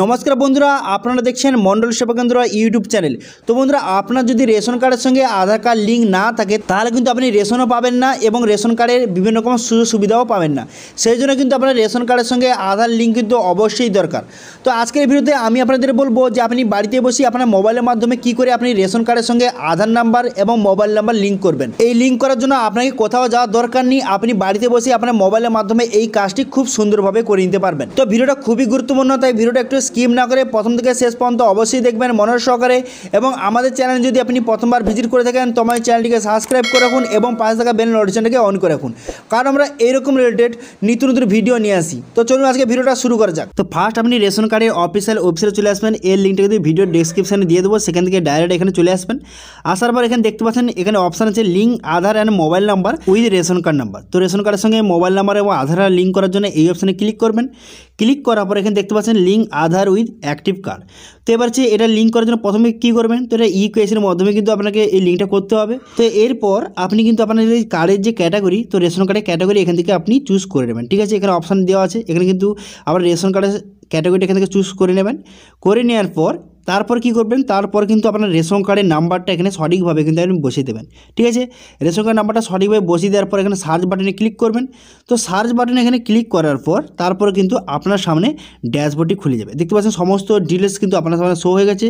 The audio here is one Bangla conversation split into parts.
নমস্কার বন্ধুরা আপনারা দেখছেন মণ্ডল সেবা কেন্দ্র ইউটিউব চ্যানেল তো বন্ধুরা আপনার যদি রেশন কার্ডের সঙ্গে আধার কার্ড লিঙ্ক না থাকে তাহলে কিন্তু আপনি রেশনও পাবেন না এবং রেশন কার্ডের বিভিন্ন রকম সুযোগ সুবিধাও পাবেন না সেই জন্য কিন্তু আপনার রেশন কার্ডের সঙ্গে আধার লিঙ্ক কিন্তু অবশ্যই দরকার তো আজকের ভিডিওতে আমি আপনাদের বলবো যে আপনি বাড়িতে বসে আপনার মোবাইলের মাধ্যমে কি করে আপনি রেশন কার্ডের সঙ্গে আধার নাম্বার এবং মোবাইল নাম্বার লিঙ্ক করবেন এই লিঙ্ক করার জন্য আপনাকে কোথাও যাওয়ার দরকার নেই আপনি বাড়িতে বসে আপনার মোবাইলের মাধ্যমে এই কাজটি খুব সুন্দরভাবে করে নিতে পারবেন তো ভিডিওটা খুবই গুরুত্বপূর্ণ তাই ভিডিওটা একটু স্কিম না করে প্রথম থেকে শেষ পর্যন্ত অবশ্যই দেখবেন মনোর সহকারে এবং আমাদের চ্যানেল যদি আপনি প্রথমবার ভিজিট করে থাকেন তো চ্যানেলটিকে সাবস্ক্রাইব করে রাখুন এবং পাশে থাকা বেল নোটিফিকেশনটাকে অন করে রাখুন কারণ আমরা এইরকম রিলেটেড নিত্য নতুন ভিডিও নিয়ে আসি তো চলুন আজকে ভিডিওটা শুরু করা যাক তো ফার্স্ট আপনি রেশন কার্ডের অফিসিয়াল ওয়েবসাইটে চলে আসবেন এর লিঙ্কটা যদি ভিডিও ডিসক্রিপশানে দিয়ে দেবো সেখান থেকে ডাইরেক্ট এখানে চলে আসবেন আসার পর এখানে দেখতে পাচ্ছেন এখানে অপশান আছে link Aadhaar and mobile number with ration card number তো রেশন কার্ডের সঙ্গে মোবাইল নাম্বার এবং আধার লিঙ্ক করার জন্য এই অপশানে ক্লিক করবেন ক্লিক করার পর এখানে দেখতে পাচ্ছেন link Aadhaar with active card তো এবার হচ্ছে এটা লিঙ্ক করার জন্য প্রথমে কী করবেন তো এটা ই কেসের মাধ্যমে কিন্তু আপনাকে এই লিঙ্কটা করতে হবে তো এরপর আপনি কিন্তু আপনার এই কার্ডের যে ক্যাটাগরি তো রেশন কার্ডের ক্যাটাগরি এখান থেকে আপনি চুজ করে নেবেন ঠিক আছে এখানে অপশান দেওয়া আছে এখানে কিন্তু আবার রেশন কার্ডের ক্যাটাগরিটা এখান থেকে চুজ করে নেবেন করে নেওয়ার পর তারপর কি করবেন তারপর কিন্তু আপনার রেশন কার্ডের নাম্বারটা এখানে সঠিকভাবে কিন্তু আপনি বসিয়ে দেবেন ঠিক আছে রেশন কার্ড নাম্বারটা সঠিকভাবে বসিয়ে দেওয়ার পর এখানে সার্চ বাটনে ক্লিক করবেন তো সার্চ বাটনে এখানে ক্লিক করার পর তারপর কিন্তু আপনার সামনে ড্যাশবোর্ডটি খুলে যাবে দেখতে পাচ্ছেন সমস্ত ডিটেলস কিন্তু আপনার সামনে শো হয়ে গেছে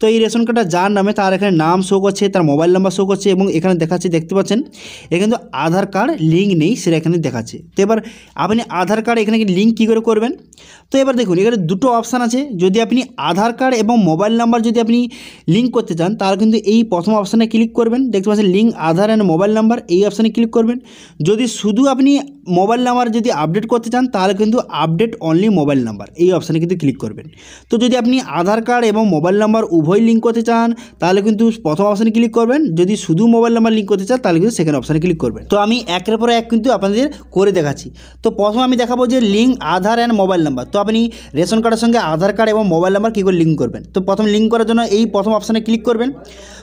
তো এই রেশন কার্ডটা যার নামে তার এখানে নাম শো করছে তার মোবাইল নাম্বার শো করছে এবং এখানে দেখাচ্ছে দেখতে পাচ্ছেন এখানে কিন্তু আধার কার্ড লিঙ্ক নেই সেটা এখানে দেখাচ্ছে তো এবার আপনি আধার কার্ড এখানে লিঙ্ক কী করে করবেন তো এবার দেখুন এখানে দুটো অপশান আছে যদি আপনি আধার কার্ড এবং মোবাইল নাম্বার যদি আপনি লিঙ্ক করতে চান তাহলে কিন্তু এই প্রথম অপশানে ক্লিক করবেন দেখতে পাচ্ছেন link Aadhaar and mobile number এই অপশানে ক্লিক করবেন যদি শুধু আপনি মোবাইল নাম্বার যদি আপডেট করতে চান তাহলে কিন্তু আপডেট অনলি মোবাইল নাম্বার এই অপশানে কিন্তু ক্লিক করবেন তো যদি আপনি আধার কার্ড এবং মোবাইল নাম্বার উভয় লিঙ্ক করতে চান তাহলে কিন্তু প্রথম অপশানে ক্লিক করবেন যদি শুধু মোবাইল নাম্বার লিঙ্ক করতে চান তাহলে কিন্তু সেকেন্ড অপশানে ক্লিক করবেন তো আমি একের পর এক কিন্তু আপনাদের করে দেখাচ্ছি তো প্রথম আমি দেখাবো যে link Aadhaar and mobile number তো আপনি রেশন কার্ডের সঙ্গে আধার কার্ড এবং মোবাইল নাম্বার কী করে লিঙ্ক করবেন তো প্রথম লিঙ্ক করার জন্য এই প্রথম অপশানে ক্লিক করবেন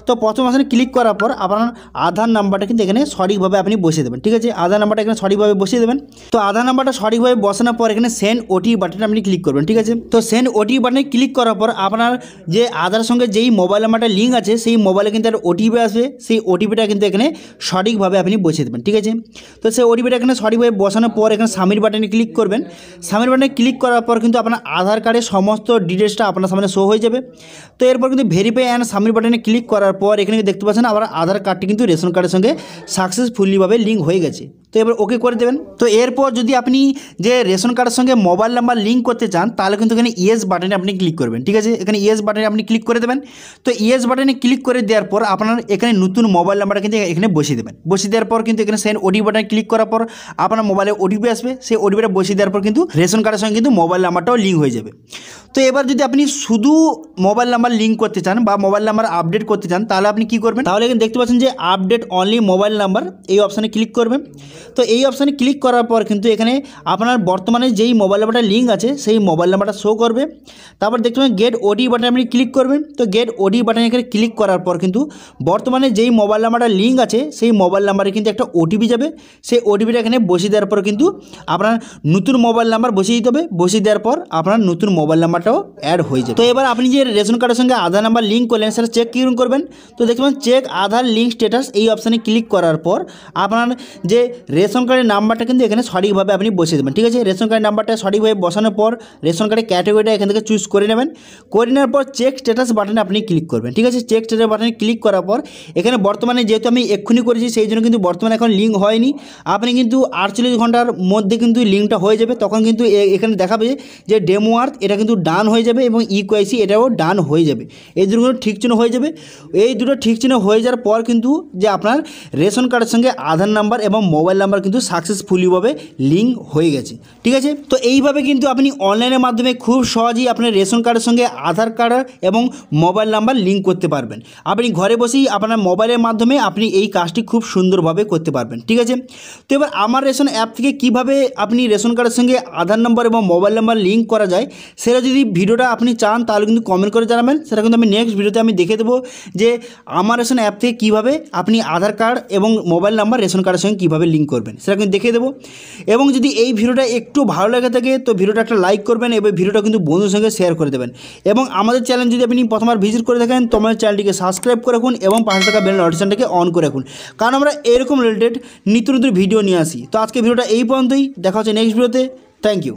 তো প্রথম অপশানে ক্লিক করার পর আপনার আধার নাম্বারটা কিন্তু এখানে সঠিকভাবে আপনি বসিয়ে দেবেন ঠিক আছে আধার নাম্বারটা এখানে সঠিকভাবে বসে বসিয়ে দেবেন তো আধার নাম্বারটা সঠিকভাবে বসানোর পর এখানে সেন্ড ওটি বাটনে আপনি ক্লিক করবেন ঠিক আছে তো সেন্ড ওটি বাটনে ক্লিক করার পর আপনার যে আধার সঙ্গে যেই মোবাইল নাম্বারটা লিঙ্ক আছে সেই মোবাইলে কিন্তু একটা ওটিপি আসবে সেই ওটিপিটা কিন্তু এখানে সঠিকভাবে আপনি বসিয়ে দেবেন ঠিক আছে তো সেই ওটিপিটা এখানে সঠিকভাবে বসানোর পর এখানে সামির বাটনে ক্লিক করবেন সামির বাটনে ক্লিক করার পর কিন্তু আপনার আধার কার্ডের সমস্ত ডিটেলসটা আপনার সামনে শো হয়ে যাবে তো এরপর কিন্তু ভেরিফাই অ্যান্ড সামির বাটনে ক্লিক করার পর এখানে দেখতে পাচ্ছেন আবার আধার কার্ডটি কিন্তু রেশন কার্ডের সঙ্গে সাকসেসফুলিভাবে লিঙ্ক হয়ে গেছে তো এবার ওকে করে দেবেন তো এরপর যদি আপনি যে রেশন কার্ডের সঙ্গে মোবাইল নাম্বার লিঙ্ক করতে চান তাহলে কিন্তু এখানে ইয়েস বাটনে আপনি ক্লিক করবেন ঠিক আছে এখানে ইয়েস বাটনে আপনি ক্লিক করে দেবেন তো ইয়েস বাটনে ক্লিক করে দেওয়ার পর আপনার এখানে নতুন মোবাইল নাম্বারটা কিন্তু এখানে বসিয়ে দেবেন বসিয়ে দেওয়ার পর কিন্তু এখানে সেন্ড ওটিপি বাটনে ক্লিক করার পর আপনার মোবাইলে ওটিপি আসবে সেই ওটিপিটা বসিয়ে দেওয়ার পর কিন্তু রেশন কার্ডের সঙ্গে কিন্তু মোবাইল নাম্বারটাও লিঙ্ক হয়ে যাবে তো এবার যদি আপনি শুধু মোবাইল নাম্বার লিঙ্ক করতে চান বা মোবাইল নাম্বার আপডেট করতে চান তাহলে আপনি কি করবেন তাহলে এখানে দেখতে পাচ্ছেন যে আপডেট অনলি মোবাইল নাম্বার এই অপশানে ক্লিক করবেন তো এই অপশানে ক্লিক করার পর কিন্তু এখানে আপনার বর্তমানে যেই মোবাইল নাম্বারটা লিঙ্ক আছে সেই মোবাইল নাম্বারটা শো করবে তারপর দেখতে পাবেন গেট ওডি বাটনে আপনি ক্লিক করবেন তো গেট ওডি বাটনে এখানে ক্লিক করার পর কিন্তু বর্তমানে যেই মোবাইল নাম্বারটা লিঙ্ক আছে সেই মোবাইল নাম্বারে কিন্তু একটা ওটিপি যাবে সেই ওটিপিটা এখানে বসিয়ে দেওয়ার পর কিন্তু আপনার নতুন মোবাইল নাম্বার বসিয়ে দিতে হবে বসিয়ে দেওয়ার পর আপনার নতুন মোবাইল নাম্বারটাও অ্যাড হয়ে যাবে তো এবার আপনি যে রেশন কার্ডের সঙ্গে আধার নাম্বার লিঙ্ক করলেন সেটা চেক কিরকম করবেন তো দেখবেন চেক আধার লিঙ্ক স্ট্যাটাস এই অপশানে ক্লিক করার পর আপনার যে রেশন কার্ডের নাম্বারটা কিন্তু এখানে সঠিকভাবে আপনি বসিয়ে দেবেন ঠিক আছে রেশন কার্ডের নাম্বারটা সঠিকভাবে বসানোর পর রেশন কার্ডের ক্যাটাগরিটা এখান থেকে চুজ করে নেবেন করে নেওয়ার পর চেক স্ট্যাটাস বাটনে আপনি ক্লিক করবেন ঠিক আছে চেক স্ট্যাটাস বাটনে ক্লিক করার পর এখানে বর্তমানে যেহেতু আমি এক্ষুনি করেছি সেই জন্য কিন্তু বর্তমানে এখন লিঙ্ক হয়নি আপনি কিন্তু আটচল্লিশ ঘন্টার মধ্যে কিন্তু লিঙ্কটা হয়ে যাবে তখন কিন্তু এখানে দেখাবে যে ডেমো আর্থ এটা কিন্তু ডান হয়ে যাবে এবং ইকোয়াইসি এটাও ডান হয়ে যাবে এই দুটো ঠিক চিহ্ন হয়ে যাবে এই দুটো ঠিক চিহ্ন হয়ে যাওয়ার পর কিন্তু যে আপনার রেশন কার্ডের সঙ্গে আধার নাম্বার এবং মোবাইল আমার কিন্তু সাকসেসফুলিভাবে লিঙ্ক হয়ে গেছে ঠিক আছে তো এইভাবে কিন্তু আপনি অনলাইনের মাধ্যমে খুব সহজেই আপনার রেশন কার্ডের সঙ্গে আধার কার্ড এবং মোবাইল নাম্বার লিঙ্ক করতে পারবেন আপনি ঘরে বসেই আপনার মোবাইলের মাধ্যমে আপনি এই কাজটি খুব সুন্দরভাবে করতে পারবেন ঠিক আছে তো এবার আমার রেশন অ্যাপ থেকে কিভাবে আপনি রেশন কার্ডের সঙ্গে আধার নম্বর এবং মোবাইল নাম্বার লিঙ্ক করা যায় সেটা যদি ভিডিওটা আপনি চান তাহলে কিন্তু কমেন্ট করে জানাবেন সেটা কিন্তু আমি নেক্সট ভিডিওতে আমি দেখে দেবো যে আমার রেশন অ্যাপ থেকে কীভাবে আপনি আধার কার্ড এবং মোবাইল নাম্বার রেশন কার্ডের সঙ্গে কীভাবে লিঙ্ক করবেন সেটা কিন্তু দেখিয়ে দেবো এবং যদি এই ভিডিওটা একটু ভালো লাগে থাকে তো ভিডিওটা একটা লাইক করবেন এবং ভিডিওটা কিন্তু বন্ধুর সঙ্গে শেয়ার করে দেবেন এবং আমাদের চ্যানেল যদি আপনি প্রথমবার ভিজিট করে থাকেন তো আমাদের চ্যানেলটিকে সাবস্ক্রাইব করে রাখুন এবং পাশে থাকা বেল নোটিফিকেশনটাকে অন করে রাখুন কারণ আমরা এরকম রিলেটেড নিত্য নতুন ভিডিও নিয়ে আসি তো আজকে ভিডিওটা এই পর্যন্তই দেখা হচ্ছে নেক্সট ভিডিওতে থ্যাংক ইউ